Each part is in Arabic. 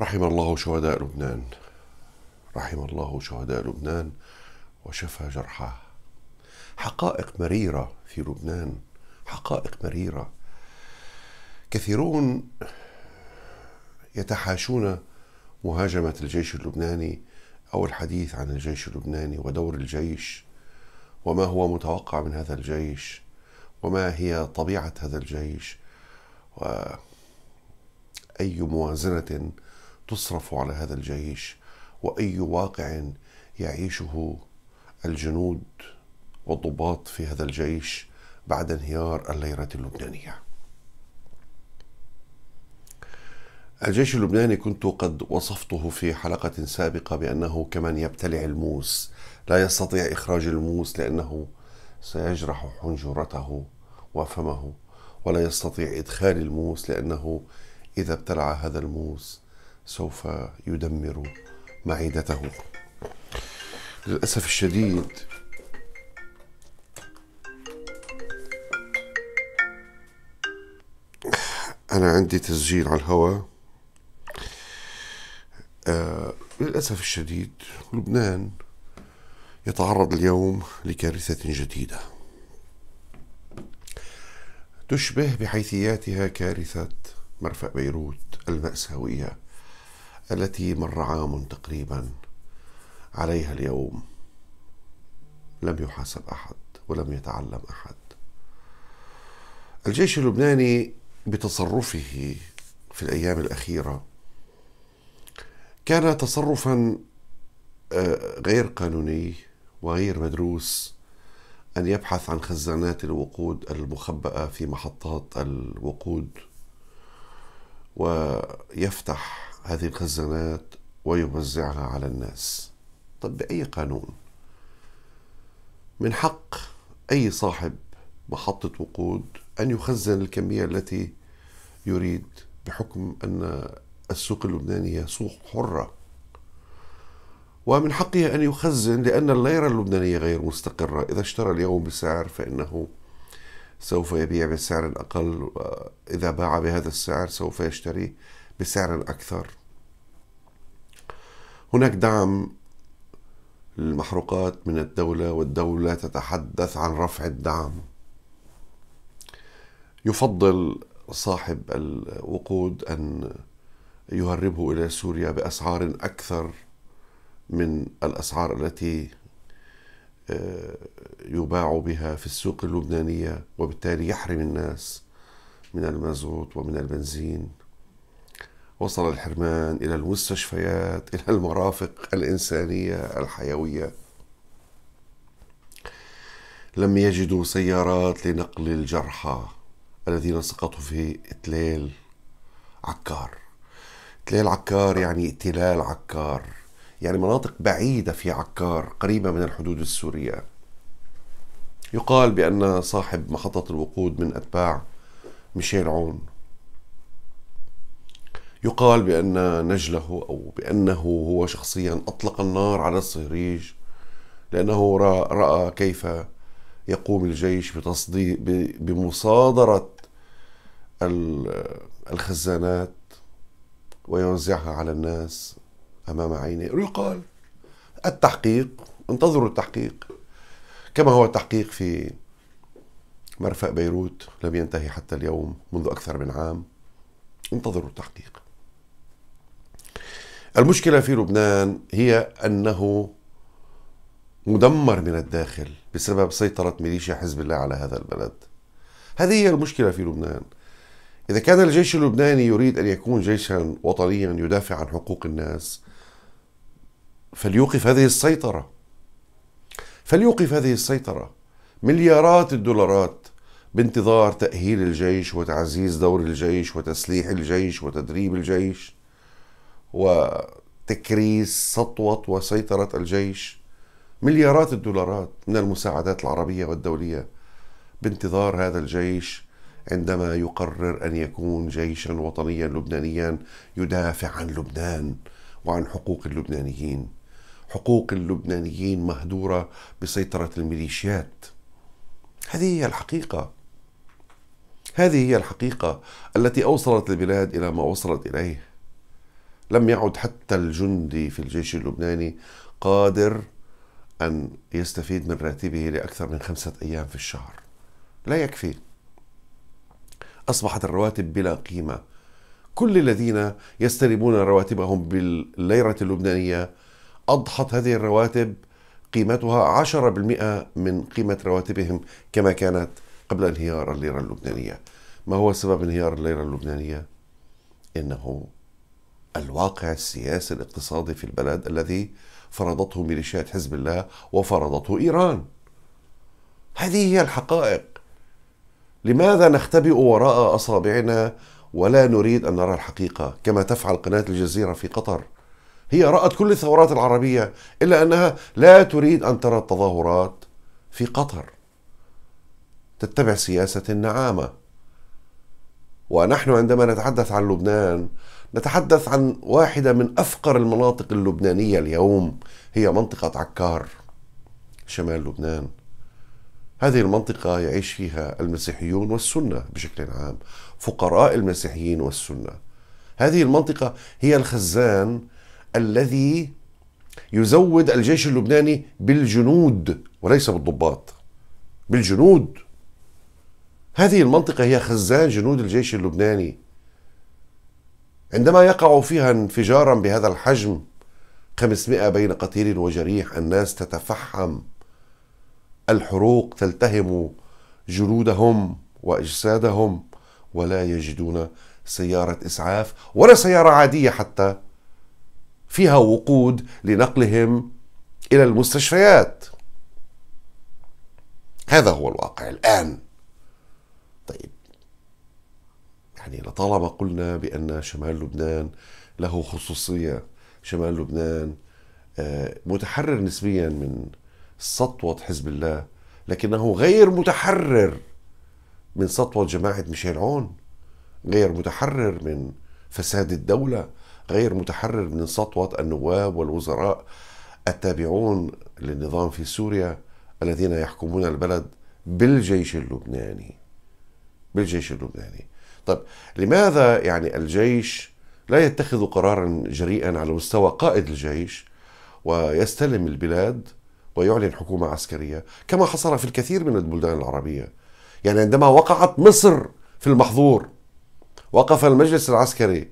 رحم الله شهداء لبنان رحم الله شهداء لبنان وشفى جرحاه حقائق مريرة في لبنان حقائق مريرة كثيرون يتحاشون مهاجمة الجيش اللبناني أو الحديث عن الجيش اللبناني ودور الجيش وما هو متوقع من هذا الجيش وما هي طبيعة هذا الجيش وأي موازنة تصرف على هذا الجيش واي واقع يعيشه الجنود والضباط في هذا الجيش بعد انهيار الليره اللبنانيه. الجيش اللبناني كنت قد وصفته في حلقه سابقه بانه كمن يبتلع الموس، لا يستطيع اخراج الموس لانه سيجرح حنجرته وفمه ولا يستطيع ادخال الموس لانه اذا ابتلع هذا الموس سوف يدمر معدته للأسف الشديد أنا عندي تسجيل على الهواء آه للأسف الشديد لبنان يتعرض اليوم لكارثة جديدة تشبه بحيثياتها كارثة مرفأ بيروت المأساوية التي مر عام تقريبا عليها اليوم لم يحاسب احد ولم يتعلم احد الجيش اللبناني بتصرفه في الايام الاخيره كان تصرفا آه، غير قانوني وغير مدروس ان يبحث عن خزانات الوقود المخبأه في محطات الوقود ويفتح هذه الخزانات ويوزعها على الناس طب بأي قانون من حق أي صاحب محطة وقود أن يخزن الكمية التي يريد بحكم أن السوق اللبناني هي سوق حرة ومن حقه أن يخزن لأن الليرة اللبنانية غير مستقرة إذا اشترى اليوم بسعر فإنه سوف يبيع بسعر أقل إذا باع بهذا السعر سوف يشتري بسعر أكثر هناك دعم للمحروقات من الدولة والدولة تتحدث عن رفع الدعم يفضل صاحب الوقود أن يهربه إلى سوريا بأسعار أكثر من الأسعار التي آه، يباع بها في السوق اللبنانية وبالتالي يحرم الناس من المازوت ومن البنزين وصل الحرمان إلى المستشفيات إلى المرافق الإنسانية الحيوية لم يجدوا سيارات لنقل الجرحى الذين سقطوا في تليل عكار تليل عكار يعني تلال عكار يعني مناطق بعيدة في عكار قريبة من الحدود السورية يقال بأن صاحب محطة الوقود من أتباع ميشيل عون يقال بأن نجله أو بأنه هو شخصيا أطلق النار على الصهريج لأنه رأى كيف يقوم الجيش بتصديق بمصادرة الخزانات ويوزعها على الناس أمام عينه يقال التحقيق انتظروا التحقيق كما هو التحقيق في مرفأ بيروت لم ينتهي حتى اليوم منذ أكثر من عام انتظروا التحقيق المشكلة في لبنان هي أنه مدمر من الداخل بسبب سيطرة ميليشيا حزب الله على هذا البلد هذه هي المشكلة في لبنان إذا كان الجيش اللبناني يريد أن يكون جيشا وطنيا يدافع عن حقوق الناس فليوقف هذه السيطرة فليوقف هذه السيطرة مليارات الدولارات بانتظار تأهيل الجيش وتعزيز دور الجيش وتسليح الجيش وتدريب الجيش وتكريس سطوة وسيطرة الجيش مليارات الدولارات من المساعدات العربية والدولية بانتظار هذا الجيش عندما يقرر أن يكون جيشا وطنيا لبنانيا يدافع عن لبنان وعن حقوق اللبنانيين حقوق اللبنانيين مهدورة بسيطرة الميليشيات هذه هي الحقيقة هذه هي الحقيقة التي أوصلت البلاد إلى ما وصلت إليه لم يعد حتى الجندي في الجيش اللبناني قادر أن يستفيد من راتبه لأكثر من خمسة أيام في الشهر لا يكفي أصبحت الرواتب بلا قيمة كل الذين يستلمون رواتبهم بالليرة اللبنانية أضحت هذه الرواتب قيمتها 10% من قيمة رواتبهم كما كانت قبل انهيار الليرة اللبنانية ما هو سبب انهيار الليرة اللبنانية؟ إنه الواقع السياسي الاقتصادي في البلد الذي فرضته ميليشيات حزب الله وفرضته ايران. هذه هي الحقائق. لماذا نختبئ وراء اصابعنا ولا نريد ان نرى الحقيقه كما تفعل قناه الجزيره في قطر؟ هي رأت كل الثورات العربية إلا أنها لا تريد أن ترى التظاهرات في قطر تتبع سياسة النعامة ونحن عندما نتحدث عن لبنان نتحدث عن واحدة من أفقر المناطق اللبنانية اليوم هي منطقة عكار شمال لبنان هذه المنطقة يعيش فيها المسيحيون والسنة بشكل عام فقراء المسيحيين والسنة هذه المنطقة هي الخزان الذي يزود الجيش اللبناني بالجنود وليس بالضباط بالجنود هذه المنطقة هي خزان جنود الجيش اللبناني عندما يقع فيها انفجارا بهذا الحجم 500 بين قتيل وجريح الناس تتفحم الحروق تلتهم جلودهم واجسادهم ولا يجدون سياره اسعاف ولا سياره عاديه حتى فيها وقود لنقلهم الى المستشفيات هذا هو الواقع الان يعني لطالما قلنا بأن شمال لبنان له خصوصية شمال لبنان آه، متحرر نسبيا من سطوة حزب الله لكنه غير متحرر من سطوة جماعة ميشيل عون غير متحرر من فساد الدولة غير متحرر من سطوة النواب والوزراء التابعون للنظام في سوريا الذين يحكمون البلد بالجيش اللبناني بالجيش اللبناني طب لماذا يعني الجيش لا يتخذ قرارا جريئا على مستوى قائد الجيش ويستلم البلاد ويعلن حكومة عسكرية كما حصل في الكثير من البلدان العربية يعني عندما وقعت مصر في المحظور وقف المجلس العسكري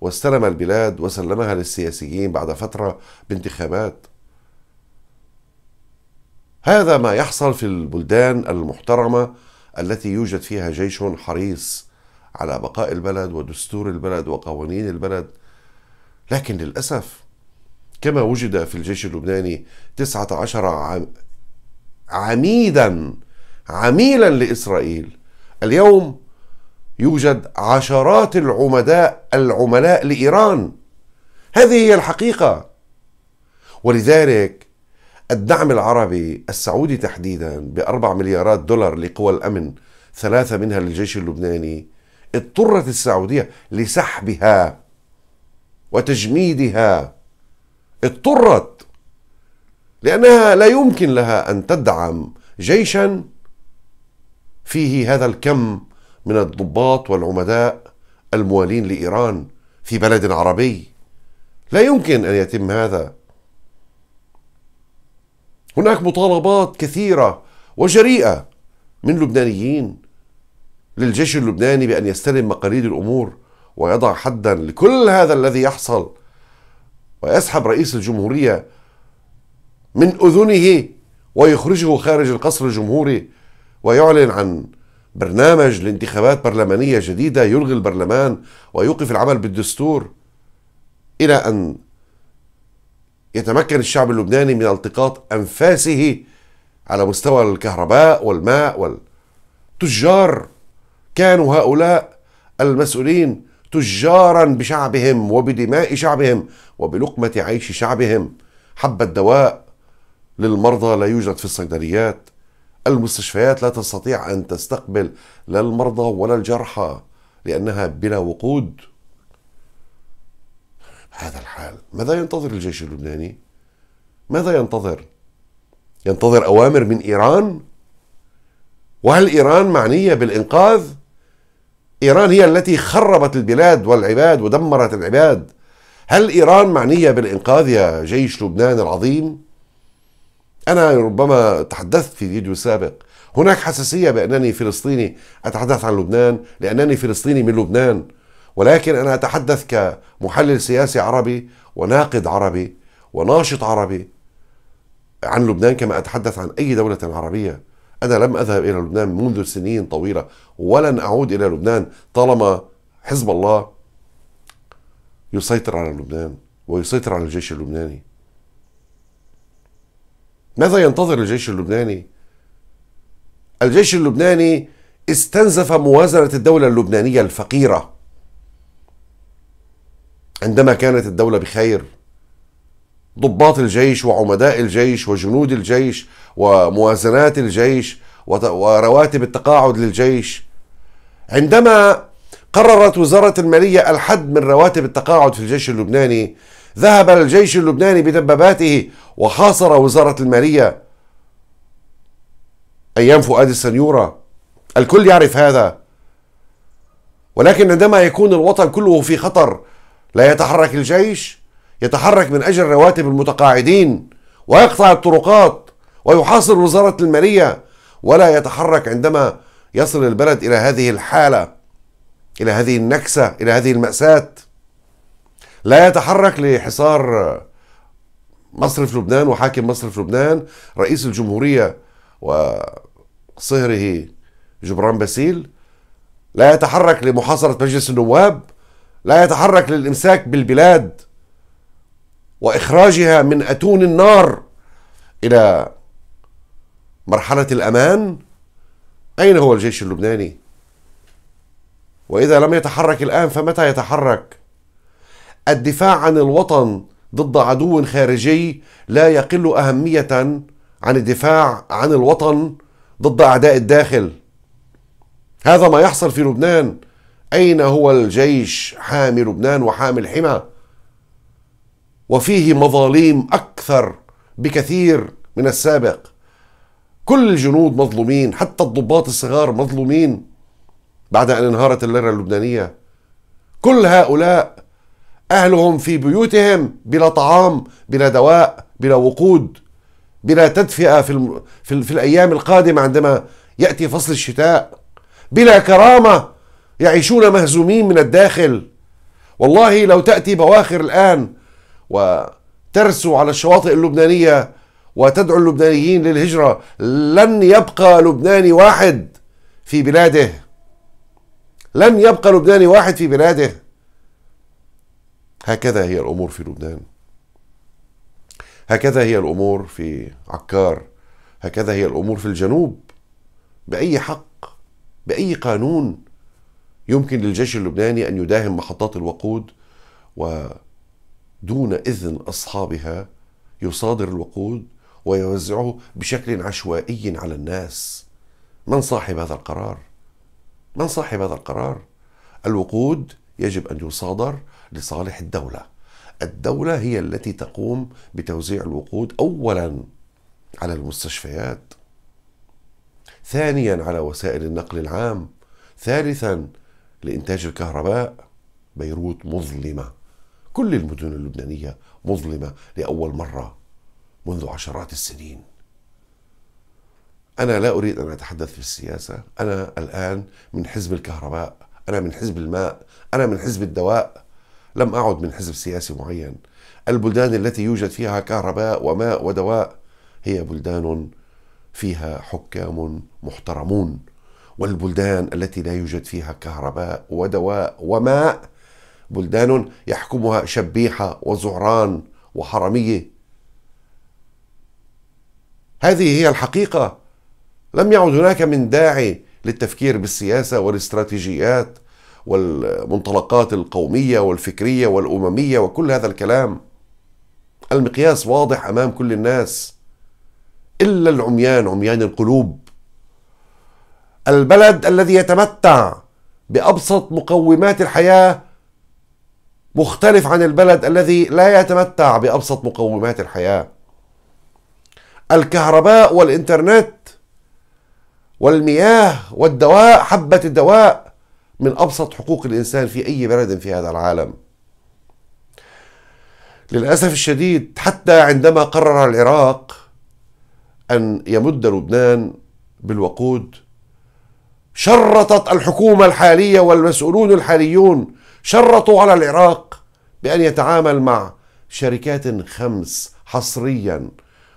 واستلم البلاد وسلمها للسياسيين بعد فترة بانتخابات هذا ما يحصل في البلدان المحترمة التي يوجد فيها جيش حريص على بقاء البلد ودستور البلد وقوانين البلد لكن للأسف كما وجد في الجيش اللبناني 19 عم عميدا عميلا لإسرائيل اليوم يوجد عشرات العمداء العملاء لإيران هذه هي الحقيقة ولذلك الدعم العربي السعودي تحديدا بأربع مليارات دولار لقوى الأمن ثلاثة منها للجيش اللبناني اضطرت السعودية لسحبها وتجميدها اضطرت لأنها لا يمكن لها أن تدعم جيشا فيه هذا الكم من الضباط والعمداء الموالين لإيران في بلد عربي لا يمكن أن يتم هذا هناك مطالبات كثيرة وجريئة من لبنانيين للجيش اللبناني بأن يستلم مقاليد الأمور ويضع حدا لكل هذا الذي يحصل ويسحب رئيس الجمهورية من أذنه ويخرجه خارج القصر الجمهوري ويعلن عن برنامج لانتخابات برلمانية جديدة يلغي البرلمان ويوقف العمل بالدستور إلى أن يتمكن الشعب اللبناني من التقاط أنفاسه على مستوى الكهرباء والماء والتجار كانوا هؤلاء المسؤولين تجارا بشعبهم وبدماء شعبهم وبلقمة عيش شعبهم حب الدواء للمرضى لا يوجد في الصيدليات المستشفيات لا تستطيع أن تستقبل لا المرضى ولا الجرحى لأنها بلا وقود هذا الحال ماذا ينتظر الجيش اللبناني ماذا ينتظر ينتظر أوامر من إيران وهل إيران معنية بالإنقاذ إيران هي التي خربت البلاد والعباد ودمرت العباد هل إيران معنية بالإنقاذ يا جيش لبنان العظيم أنا ربما تحدثت في فيديو سابق هناك حساسية بأنني فلسطيني أتحدث عن لبنان لأنني فلسطيني من لبنان ولكن أنا أتحدث كمحلل سياسي عربي وناقد عربي وناشط عربي عن لبنان كما أتحدث عن أي دولة عربية أنا لم أذهب إلى لبنان منذ سنين طويلة ولن أعود إلى لبنان طالما حزب الله يسيطر على لبنان ويسيطر على الجيش اللبناني ماذا ينتظر الجيش اللبناني؟ الجيش اللبناني استنزف موازنة الدولة اللبنانية الفقيرة عندما كانت الدولة بخير ضباط الجيش وعمداء الجيش وجنود الجيش وموازنات الجيش ورواتب التقاعد للجيش عندما قررت وزارة المالية الحد من رواتب التقاعد في الجيش اللبناني ذهب الجيش اللبناني بدباباته وحاصر وزارة المالية أيام فؤاد السنيورة الكل يعرف هذا ولكن عندما يكون الوطن كله في خطر لا يتحرك الجيش يتحرك من أجل رواتب المتقاعدين ويقطع الطرقات ويحاصر وزارة المالية ولا يتحرك عندما يصل البلد إلى هذه الحالة إلى هذه النكسة إلى هذه المأساة لا يتحرك لحصار مصرف لبنان وحاكم مصرف لبنان رئيس الجمهورية وصهره جبران باسيل لا يتحرك لمحاصرة مجلس النواب لا يتحرك للامساك بالبلاد واخراجها من اتون النار الى مرحله الامان اين هو الجيش اللبناني واذا لم يتحرك الان فمتى يتحرك الدفاع عن الوطن ضد عدو خارجي لا يقل اهميه عن الدفاع عن الوطن ضد اعداء الداخل هذا ما يحصل في لبنان أين هو الجيش حامي لبنان وحامي الحمى وفيه مظالم أكثر بكثير من السابق كل الجنود مظلومين حتى الضباط الصغار مظلومين بعد أن انهارت الليرة اللبنانية كل هؤلاء أهلهم في بيوتهم بلا طعام بلا دواء بلا وقود بلا تدفئة في, الم... في, ال... في الأيام القادمة عندما يأتي فصل الشتاء بلا كرامة يعيشون مهزومين من الداخل والله لو تأتي بواخر الآن وترسو على الشواطئ اللبنانية وتدعو اللبنانيين للهجرة لن يبقى لبناني واحد في بلاده لن يبقى لبناني واحد في بلاده هكذا هي الأمور في لبنان هكذا هي الأمور في عكار هكذا هي الأمور في الجنوب بأي حق بأي قانون يمكن للجيش اللبناني أن يداهم محطات الوقود ودون إذن أصحابها يصادر الوقود ويوزعه بشكل عشوائي على الناس من صاحب هذا القرار؟ من صاحب هذا القرار؟ الوقود يجب أن يصادر لصالح الدولة الدولة هي التي تقوم بتوزيع الوقود أولا على المستشفيات ثانيا على وسائل النقل العام ثالثا لإنتاج الكهرباء بيروت مظلمة كل المدن اللبنانية مظلمة لأول مرة منذ عشرات السنين أنا لا أريد أن أتحدث في السياسة أنا الآن من حزب الكهرباء أنا من حزب الماء أنا من حزب الدواء لم أعد من حزب سياسي معين البلدان التي يوجد فيها كهرباء وماء ودواء هي بلدان فيها حكام محترمون والبلدان التي لا يوجد فيها كهرباء ودواء وماء بلدان يحكمها شبيحه وزعران وحرميه هذه هي الحقيقه لم يعد هناك من داعي للتفكير بالسياسه والاستراتيجيات والمنطلقات القوميه والفكريه والامميه وكل هذا الكلام المقياس واضح امام كل الناس الا العميان عميان القلوب البلد الذي يتمتع بابسط مقومات الحياه مختلف عن البلد الذي لا يتمتع بابسط مقومات الحياه الكهرباء والانترنت والمياه والدواء حبه الدواء من ابسط حقوق الانسان في اي بلد في هذا العالم للاسف الشديد حتى عندما قرر العراق ان يمد لبنان بالوقود شرطت الحكومة الحالية والمسؤولون الحاليون شرطوا على العراق بأن يتعامل مع شركات خمس حصريا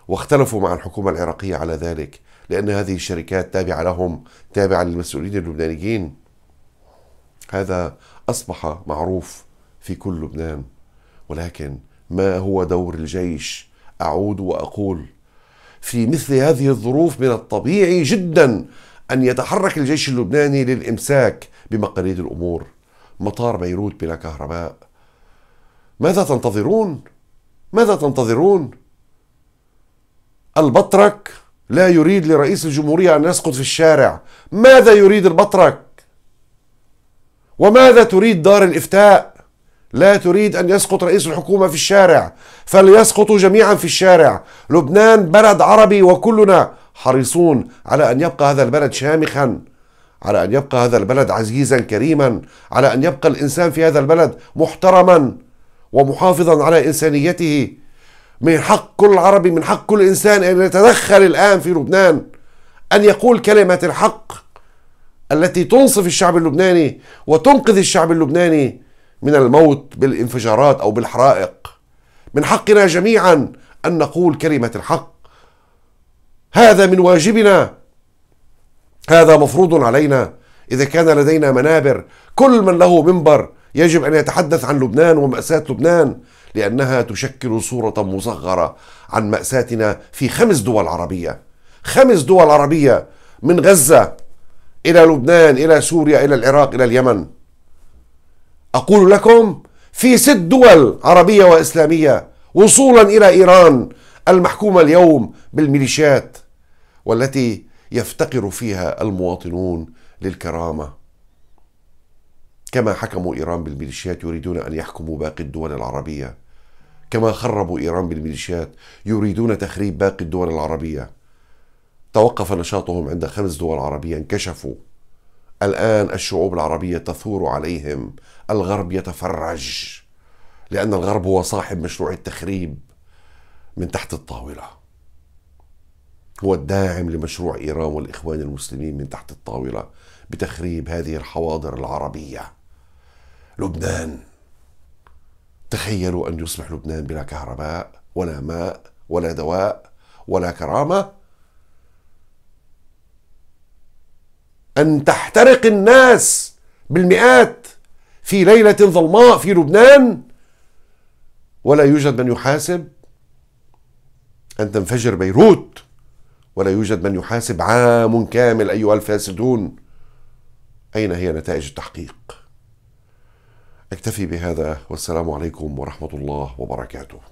واختلفوا مع الحكومة العراقية على ذلك لأن هذه الشركات تابعة لهم تابعة للمسؤولين اللبنانيين هذا أصبح معروف في كل لبنان ولكن ما هو دور الجيش أعود وأقول في مثل هذه الظروف من الطبيعي جدا أن يتحرك الجيش اللبناني للإمساك بمقاليد الأمور مطار بيروت بلا كهرباء ماذا تنتظرون؟ ماذا تنتظرون؟ البطرك لا يريد لرئيس الجمهورية أن يسقط في الشارع ماذا يريد البطرك؟ وماذا تريد دار الإفتاء؟ لا تريد أن يسقط رئيس الحكومة في الشارع فليسقطوا جميعا في الشارع لبنان بلد عربي وكلنا حريصون على ان يبقى هذا البلد شامخا على ان يبقى هذا البلد عزيزا كريما على ان يبقى الانسان في هذا البلد محترما ومحافظا على انسانيته من حق كل عربي من حق كل انسان ان يتدخل الان في لبنان ان يقول كلمه الحق التي تنصف الشعب اللبناني وتنقذ الشعب اللبناني من الموت بالانفجارات او بالحرائق من حقنا جميعا ان نقول كلمه الحق هذا من واجبنا هذا مفروض علينا إذا كان لدينا منابر كل من له منبر يجب أن يتحدث عن لبنان ومأساة لبنان لأنها تشكل صورة مصغرة عن مأساتنا في خمس دول عربية خمس دول عربية من غزة إلى لبنان إلى سوريا إلى العراق إلى اليمن أقول لكم في ست دول عربية وإسلامية وصولا إلى إيران المحكومة اليوم بالميليشيات والتي يفتقر فيها المواطنون للكرامة كما حكموا إيران بالميليشيات يريدون أن يحكموا باقي الدول العربية كما خربوا إيران بالميليشيات يريدون تخريب باقي الدول العربية توقف نشاطهم عند خمس دول عربية انكشفوا الآن الشعوب العربية تثور عليهم الغرب يتفرج لأن الغرب هو صاحب مشروع التخريب من تحت الطاولة هو الداعم لمشروع إيران والإخوان المسلمين من تحت الطاولة بتخريب هذه الحواضر العربية لبنان تخيلوا أن يصبح لبنان بلا كهرباء ولا ماء ولا دواء ولا كرامة أن تحترق الناس بالمئات في ليلة ظلماء في لبنان ولا يوجد من يحاسب أن تنفجر بيروت ولا يوجد من يحاسب عام كامل أيها الفاسدون أين هي نتائج التحقيق؟ أكتفي بهذا والسلام عليكم ورحمة الله وبركاته